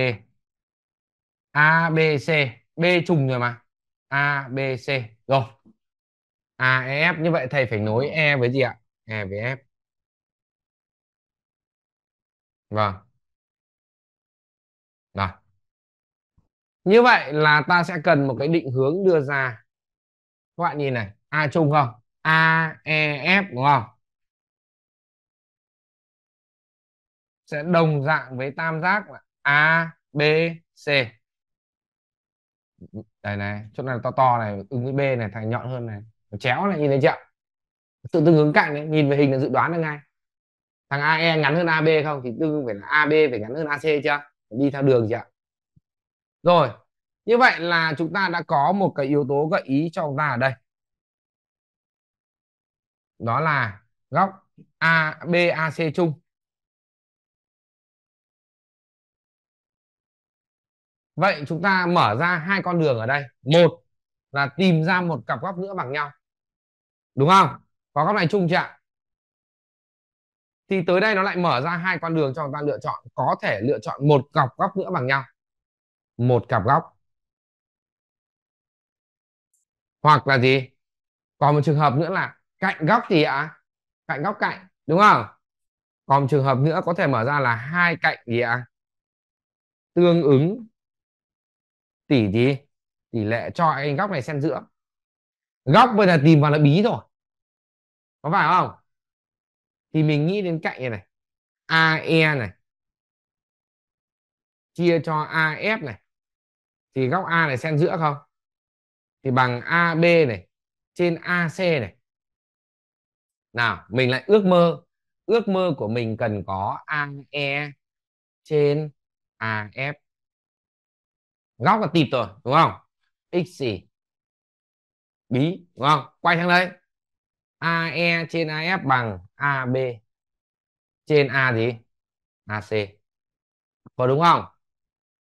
ABC B trùng rồi mà ABC rồi AEF như vậy thầy phải nối E với gì ạ? E với F vâng như vậy là ta sẽ cần một cái định hướng đưa ra các bạn nhìn này a chung không a e f đúng không sẽ đồng dạng với tam giác a b c đây này chỗ này to to này ứng với b này thành nhọn hơn này chéo này nhìn thấy chưa tự tương ứng cạnh đấy nhìn về hình là dự đoán được ngay thằng ae ngắn hơn ab không thì tương phải là ab phải ngắn hơn ac chưa đi theo đường chưa rồi như vậy là chúng ta đã có một cái yếu tố gợi ý cho chúng ta ở đây đó là góc A BAC chung Vậy chúng ta mở ra hai con đường ở đây. Một là tìm ra một cặp góc nữa bằng nhau. Đúng không? Có góc này chung chưa ạ? Thì tới đây nó lại mở ra hai con đường cho chúng ta lựa chọn. Có thể lựa chọn một cặp góc nữa bằng nhau một cặp góc hoặc là gì còn một trường hợp nữa là cạnh góc gì ạ à? cạnh góc cạnh đúng không còn một trường hợp nữa có thể mở ra là hai cạnh gì ạ à? tương ứng tỷ gì tỷ lệ cho anh góc này xen giữa góc bây giờ tìm vào là bí rồi có phải không thì mình nghĩ đến cạnh này này ae này chia cho af này thì góc A này xen giữa không thì bằng AB này trên AC này nào mình lại ước mơ ước mơ của mình cần có AE trên AF góc là tịt rồi đúng không x bí đúng không quay sang đây AE trên AF bằng AB trên A gì AC có đúng không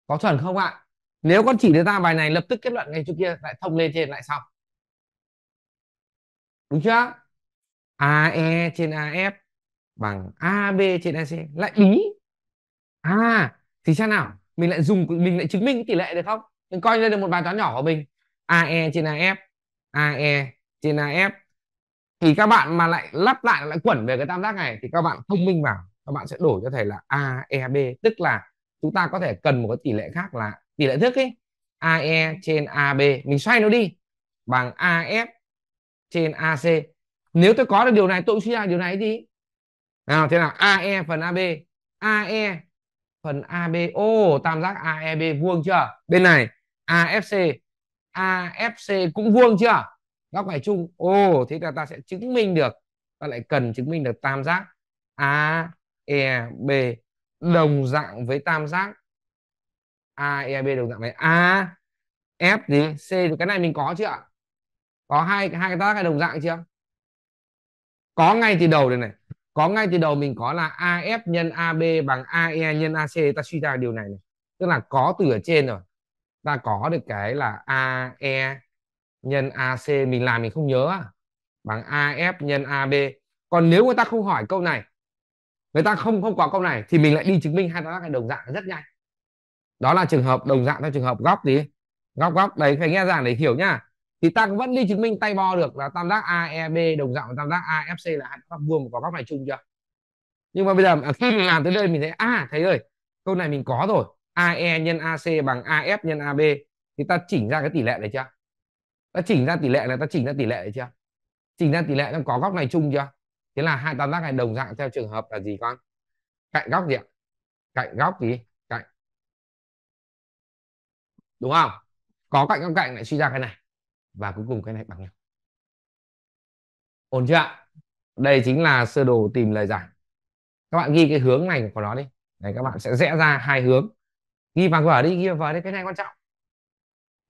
có chuẩn không ạ nếu con chỉ được ra bài này lập tức kết luận ngay chỗ kia lại thông lên trên lại xong đúng chưa AE trên AF bằng AB trên AC lại bí à thì sao nào mình lại dùng mình lại chứng minh tỷ lệ được không mình coi đây là một bài toán nhỏ của mình AE trên AF AE trên AF thì các bạn mà lại lắp lại lại quẩn về cái tam giác này thì các bạn thông minh vào các bạn sẽ đổi cho thầy là AEB tức là chúng ta có thể cần một cái tỷ lệ khác là tỷ lệ thức ấy AE trên AB mình xoay nó đi bằng AF trên AC nếu tôi có được điều này tôi suy ra điều này đi nào thế nào AE phần AB AE phần AB ô tam giác AEB vuông chưa bên này AFC AFC cũng vuông chưa góc phải chung ô thế là ta sẽ chứng minh được ta lại cần chứng minh được tam giác AEB đồng dạng với tam giác a e b đồng dạng với a f gì c thì cái này mình có chưa ạ có hai hai cái tác hai đồng dạng chưa có ngay từ đầu đây này có ngay từ đầu mình có là AF nhân AB bằng AE nhân AC ta suy ra điều này này tức là có từ ở trên rồi ta có được cái là AE nhân AC mình làm mình không nhớ bằng AF nhân AB còn nếu người ta không hỏi câu này người ta không không có câu này thì mình lại đi chứng minh hai tác đồng dạng rất nhanh đó là trường hợp đồng dạng theo trường hợp góc gì góc góc đấy phải nghe giảng để hiểu nhá thì ta vẫn đi chứng minh tay bo được là tam giác AEB đồng dạng với tam giác AFC là hai góc vuông có góc này chung chưa nhưng mà bây giờ khi mình làm tới đây mình thấy à thấy rồi câu này mình có rồi AE nhân AC bằng AF nhân AB thì ta chỉnh ra cái tỷ lệ này chưa ta chỉnh ra tỷ lệ này ta chỉnh ra tỷ lệ này chưa chỉnh ra tỷ lệ nó có góc này chung chưa thế là hai tam giác này đồng dạng theo trường hợp là gì con cạnh góc gì ạ cạnh góc gì đúng không có cạnh góc cạnh lại suy ra cái này và cuối cùng cái này bằng nhau ổn chưa ạ đây chính là sơ đồ tìm lời giải các bạn ghi cái hướng này của nó đi này các bạn sẽ rẽ ra hai hướng ghi vào vở đi ghi vào vở đi cái này quan trọng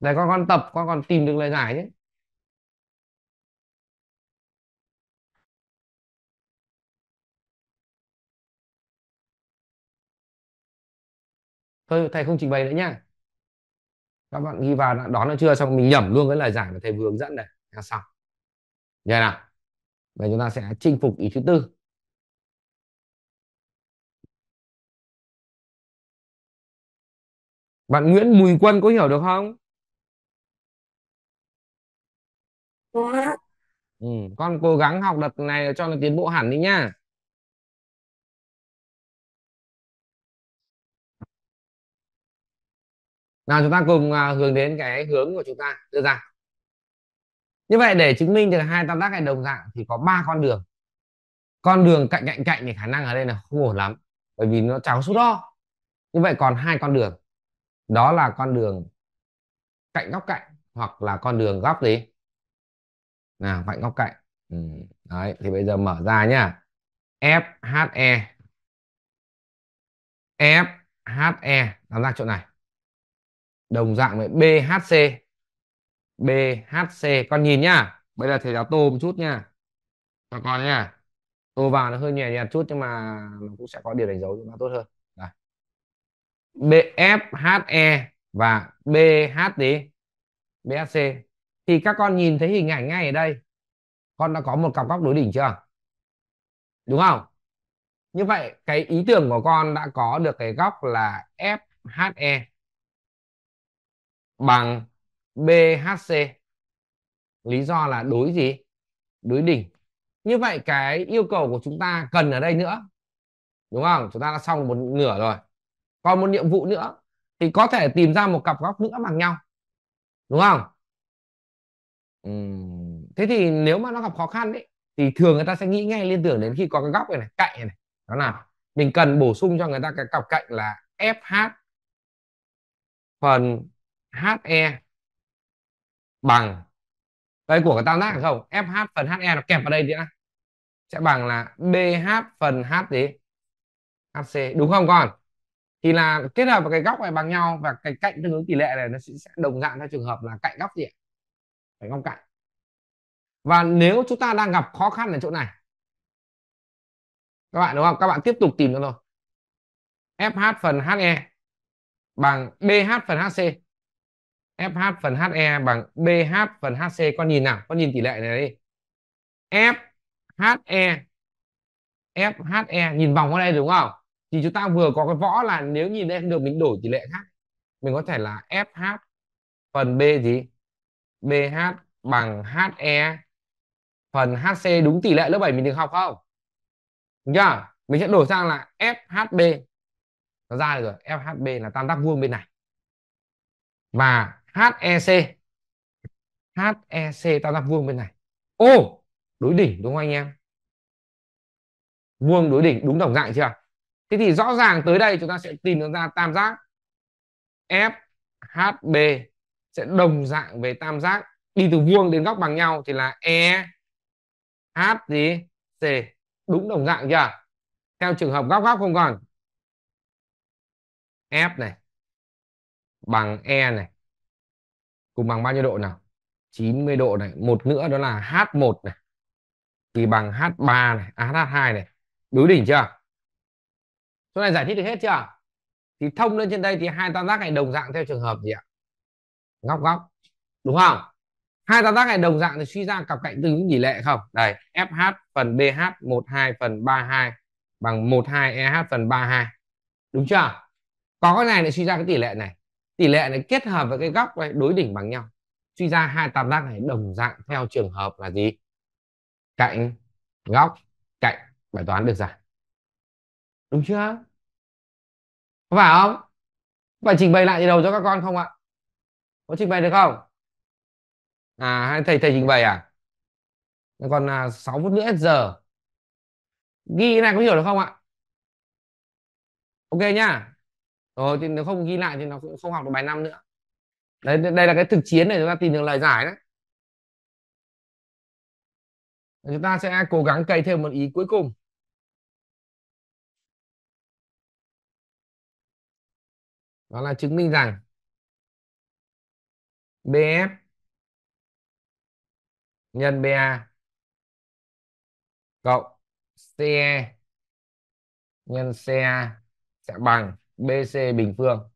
để con con tập con còn tìm được lời giải chứ thôi thầy không trình bày nữa nha các bạn ghi vào đã đón nó chưa xong mình nhẩm luôn cái lời giải mà thầy vừa hướng dẫn này là xong như nào vậy chúng ta sẽ chinh phục ý thứ tư bạn Nguyễn mùi Quân có hiểu được không ừ, con cố gắng học đợt này cho nó tiến bộ hẳn đi nha nào chúng ta cùng à, hướng đến cái hướng của chúng ta đưa ra như vậy để chứng minh được hai tam giác này đồng dạng thì có ba con đường con đường cạnh cạnh cạnh thì khả năng ở đây là không ổn lắm bởi vì nó trào số đo như vậy còn hai con đường đó là con đường cạnh góc cạnh hoặc là con đường góc gì nào cạnh góc cạnh ừ. đấy thì bây giờ mở ra nhá FHE FHE tam giác chỗ này đồng dạng với BHC BHC con nhìn nhá bây giờ thầy giáo tô một chút nha cho con nhá tô vào nó hơi nhẹ nhạt chút nhưng mà nó cũng sẽ có điểm đánh dấu cho nó tốt hơn Đây. BFHE và BH BHC thì các con nhìn thấy hình ảnh ngay ở đây con đã có một cặp góc đối đỉnh chưa đúng không như vậy cái ý tưởng của con đã có được cái góc là FHE bằng BHC. Lý do là đối gì? Đối đỉnh. Như vậy cái yêu cầu của chúng ta cần ở đây nữa. Đúng không? Chúng ta đã xong một nửa rồi. Còn một nhiệm vụ nữa thì có thể tìm ra một cặp góc nữa bằng nhau. Đúng không? Ừ. Thế thì nếu mà nó gặp khó khăn đấy thì thường người ta sẽ nghĩ ngay liên tưởng đến khi có cái góc này này, cạnh này. Đó là mình cần bổ sung cho người ta cái cặp cạnh là FH phần HE bằng đây của cái tam giác không? FH phần HE nó kẹp vào đây nữa sẽ bằng là DH phần H gì? HC đúng không con? Thì là kết hợp cái góc này bằng nhau và cái cạnh tương ứng tỷ lệ này nó sẽ đồng dạng theo trường hợp là cạnh góc gì ạ? Cạnh góc cạnh. Và nếu chúng ta đang gặp khó khăn ở chỗ này các bạn đúng không? Các bạn tiếp tục tìm nữa rồi. FH phần HE bằng DH phần HC FH phần HE bằng BH phần HC con nhìn nào con nhìn tỷ lệ này đi FHE FHE nhìn vòng qua đây đúng không thì chúng ta vừa có cái võ là nếu nhìn đây được mình đổi tỷ lệ khác mình có thể là FH phần B gì BH bằng HE phần HC đúng tỷ lệ lớp 7 mình được học không đúng chưa mình sẽ đổi sang là FHB nó ra được rồi FHB là tam giác vuông bên này và HEC HEC tam giác vuông bên này ô đối đỉnh đúng không anh em vuông đối đỉnh đúng tổng dạng chưa thế thì rõ ràng tới đây chúng ta sẽ tìm được ra tam giác FHB sẽ đồng dạng về tam giác đi từ vuông đến góc bằng nhau thì là E H gì C đúng đồng dạng chưa theo trường hợp góc góc không còn F này bằng E này cùng bằng bao nhiêu độ nào 90 độ này một nữa đó là H1 này thì bằng H3 này à, H2 này đối đỉnh chưa chỗ này giải thích được hết chưa thì thông lên trên đây thì hai tam giác này đồng dạng theo trường hợp gì ạ góc góc đúng không hai tam giác này đồng dạng thì suy ra cặp cạnh tương ứng tỷ lệ không đây FH phần BH 12 phần 32 bằng 12 EH phần 32 đúng chưa có cái này lại suy ra cái tỷ lệ này tỷ lệ này kết hợp với cái góc này đối đỉnh bằng nhau suy ra hai tam giác này đồng dạng theo trường hợp là gì cạnh góc cạnh bài toán được giải đúng chưa có phải không phải trình bày lại từ đầu cho các con không ạ có trình bày được không à thầy thầy trình bày à còn à, 6 phút nữa giờ ghi này có hiểu được không ạ ok nhá rồi ờ, thì nếu không ghi lại thì nó cũng không học được bài năm nữa đấy đây là cái thực chiến để chúng ta tìm được lời giải đấy chúng ta sẽ cố gắng cày thêm một ý cuối cùng đó là chứng minh rằng BF nhân BA cộng CE nhân CA sẽ bằng BC bình phương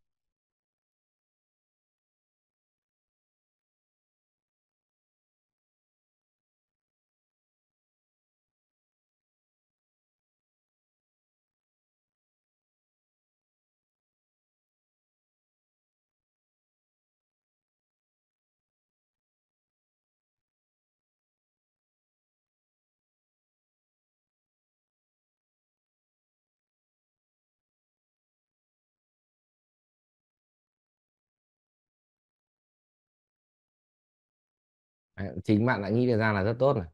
Đấy, chính bạn đã nghĩ được ra là rất tốt này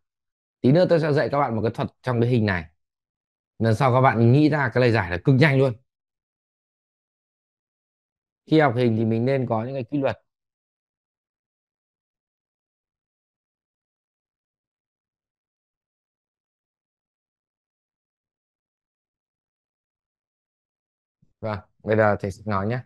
tí nữa tôi sẽ dạy các bạn một cái thuật trong cái hình này lần sau các bạn nghĩ ra cái lời giải là cực nhanh luôn khi học hình thì mình nên có những cái quy luật vâng bây giờ thầy sẽ nói nhé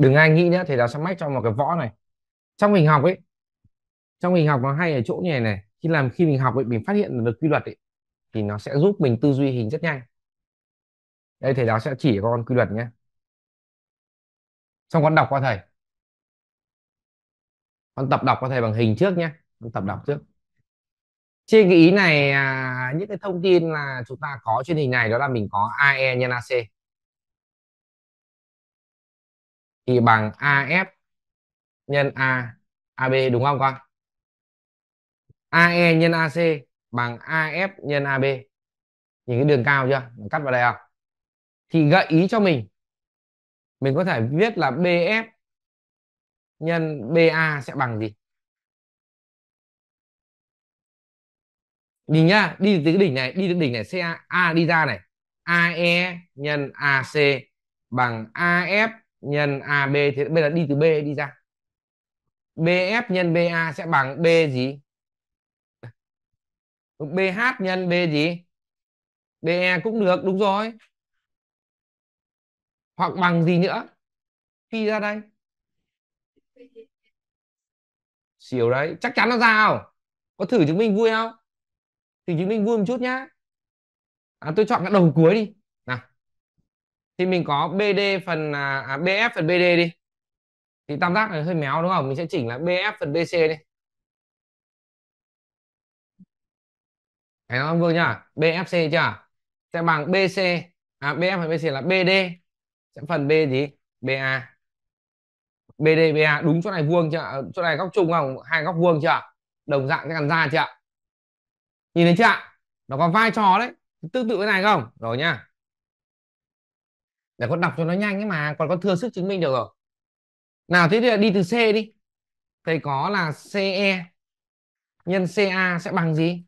đừng ai nghĩ nữa thầy giáo sẽ mách cho một cái võ này trong hình học ấy trong hình học nó hay ở chỗ như này này khi làm khi mình học ấy mình phát hiện được quy luật ấy thì nó sẽ giúp mình tư duy hình rất nhanh đây thầy giáo sẽ chỉ con quy luật nhé xong con đọc qua thầy con tập đọc qua thầy bằng hình trước nhé con tập đọc trước trên cái ý này à, những cái thông tin là chúng ta có trên hình này đó là mình có AE nhân AC thì bằng AF nhân A AB đúng không con? AE nhân AC bằng AF nhân AB. Nhìn cái đường cao chưa? Mình cắt vào đây không? Thì gợi ý cho mình mình có thể viết là BF nhân BA sẽ bằng gì? Nhìn nhá, đi từ cái đỉnh này, đi từ đỉnh này CA A đi ra này. AE nhân AC bằng AF nhân AB thì bây giờ đi từ B đi ra BF nhân BA sẽ bằng B gì BH nhân B gì BE cũng được đúng rồi hoặc bằng gì nữa phi ra đây xỉu đấy chắc chắn nó ra không có thử chứng minh vui không thử chứng minh vui một chút nhá à, tôi chọn cái đầu cuối đi thì mình có BD phần à, à BF phần BD đi thì tam giác này hơi méo đúng không mình sẽ chỉnh là BF phần BC đi thấy không Vương nhá BFC chưa sẽ bằng BC à BF phần BC là BD sẽ phần B gì BA BD BA đúng chỗ này vuông chưa ờ, chỗ này góc chung không hai góc vuông chưa đồng dạng cái cắn ra chưa nhìn thấy chưa nó có vai trò đấy tương tự cái này không rồi nhá để con đọc cho nó nhanh ấy mà còn con thừa sức chứng minh được rồi nào thế thì đi từ C đi thầy có là CE nhân CA sẽ bằng gì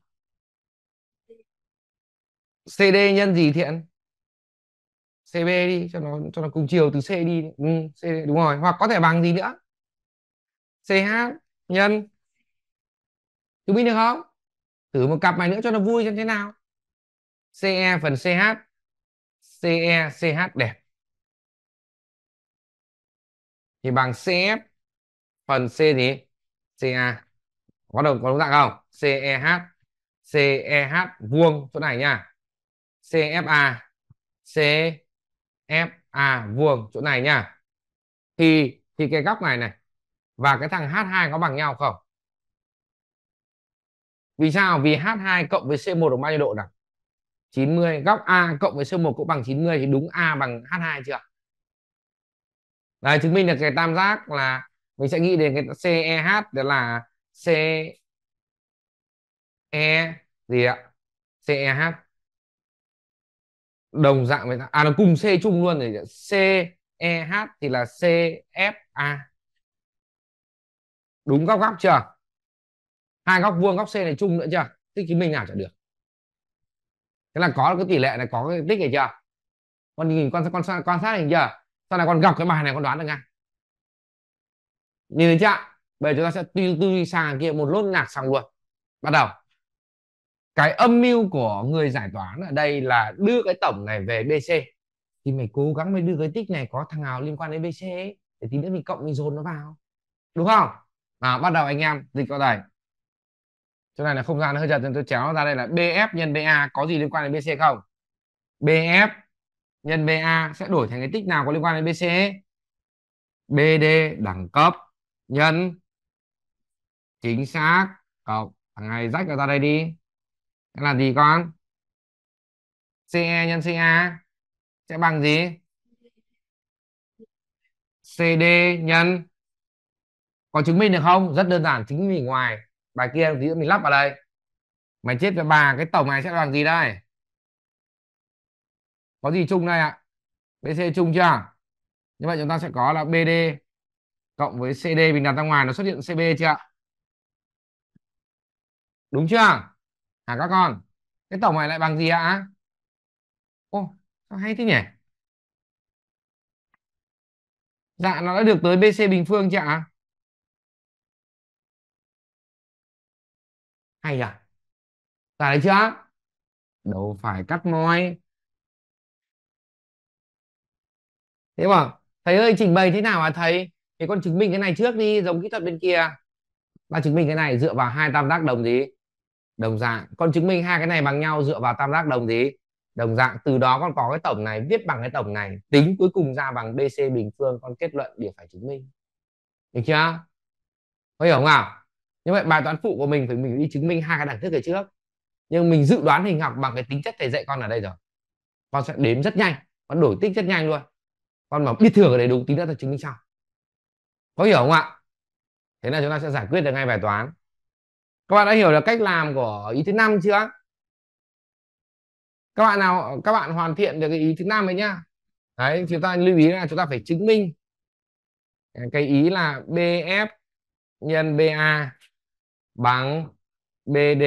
CD nhân gì thiện CB đi cho nó cho nó cùng chiều từ C đi ừ, C đúng rồi hoặc có thể bằng gì nữa CH nhân chứng minh được không thử một cặp này nữa cho nó vui xem thế nào CE phần CH CE CH đẹp thì bằng CF phần C gì? CA. Có được có đúng dạng không? CEH CEH vuông chỗ này nha. CFA CFA vuông chỗ này nha. Thì thì cái góc này này và cái thằng H2 có bằng nhau không? Vì sao? Vì H2 cộng với C1 được bao nhiêu độ nào? 90. Góc A cộng với C1 cũng bằng 90 thì đúng A bằng H2 chưa? Đấy, chứng minh được cái tam giác là mình sẽ nghĩ đến cái CEH đó là C E gì ạ? CEH đồng dạng với à nó cùng C chung luôn rồi CEH thì là CFA đúng góc góc chưa hai góc vuông góc C này chung nữa chưa tích chứng minh nào chả được thế là có cái tỷ lệ này có cái tích này chưa con nhìn con sát quan sát quan sát hình chưa sau này con gặp cái bài này con đoán được ngay nhìn thấy chưa bây giờ chúng ta sẽ tư duy sang kia một lốt nhạc xong luôn bắt đầu cái âm mưu của người giải toán ở đây là đưa cái tổng này về bc thì mày cố gắng mày đưa cái tích này có thằng nào liên quan đến bc ấy, để tí nữa mình cộng mình dồn nó vào đúng không à, bắt đầu anh em dịch vào đây chỗ này là không gian nó hơi chật nên tôi chéo ra đây là bf nhân ba có gì liên quan đến bc không bf nhân BA sẽ đổi thành cái tích nào có liên quan đến BC? BD đẳng cấp nhân chính xác cộng thằng này rách ra đây đi. Thế là gì con? CE nhân CA sẽ bằng gì? CD nhân có chứng minh được không? Rất đơn giản, chính vì ngoài bài kia ví dụ mình lắp vào đây. Mày chết cho bà cái tổng này sẽ bằng gì đây? có gì chung đây ạ bc chung chưa như vậy chúng ta sẽ có là bd cộng với cd mình đặt ra ngoài nó xuất hiện cb chưa đúng chưa hả à, các con cái tổng này lại bằng gì ạ ô sao hay thế nhỉ dạ nó đã được tới bc bình phương chưa ạ hay à ra đấy chưa đâu phải cắt môi thế mà thầy ơi trình bày thế nào hả thầy thì con chứng minh cái này trước đi giống kỹ thuật bên kia ta chứng minh cái này dựa vào hai tam giác đồng gì đồng dạng con chứng minh hai cái này bằng nhau dựa vào tam giác đồng gì đồng dạng từ đó con có cái tổng này viết bằng cái tổng này tính cuối cùng ra bằng bc bình phương con kết luận điều phải chứng minh được chưa có hiểu không nào như vậy bài toán phụ của mình phải mình đi chứng minh hai cái đẳng thức ở trước nhưng mình dự đoán hình học bằng cái tính chất thầy dạy con ở đây rồi con sẽ đếm rất nhanh con đổi tích rất nhanh luôn con mà biết thừa cái đấy đúng tí nữa ta chứng minh sau có hiểu không ạ thế là chúng ta sẽ giải quyết được ngay bài toán các bạn đã hiểu được cách làm của ý thứ năm chưa các bạn nào các bạn hoàn thiện được cái ý thứ năm ấy nhá đấy chúng ta lưu ý là chúng ta phải chứng minh cái ý là bf nhân ba bằng bd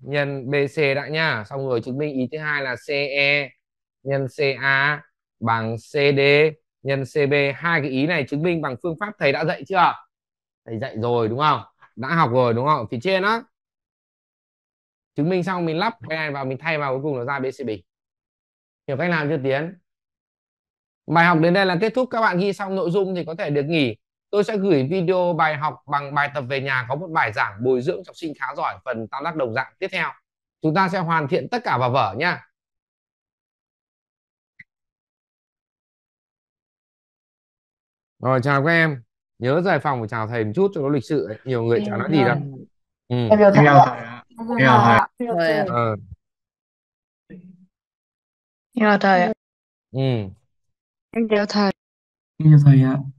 nhân bc đã nhá xong rồi chứng minh ý thứ hai là ce nhân ca bằng cd nhân CB hai cái ý này chứng minh bằng phương pháp thầy đã dạy chưa thầy dạy rồi đúng không đã học rồi đúng không phía trên đó chứng minh xong mình lắp cái này vào mình thay vào cuối cùng là ra BCB hiểu cách làm chưa tiến bài học đến đây là kết thúc các bạn ghi xong nội dung thì có thể được nghỉ tôi sẽ gửi video bài học bằng bài tập về nhà có một bài giảng bồi dưỡng học sinh khá giỏi phần tam giác đồng dạng tiếp theo chúng ta sẽ hoàn thiện tất cả vào vở nhá Rồi chào các em. Nhớ giải phòng phải chào thầy một chút cho nó lịch sự ấy. Nhiều người chả nói gì đâu. Ừ. Em yêu thầy Em ạ. thầy ạ. Em yêu thầy ạ. Em yêu thầy Em yêu ờ. ừ. thầy. Em yêu thầy ạ.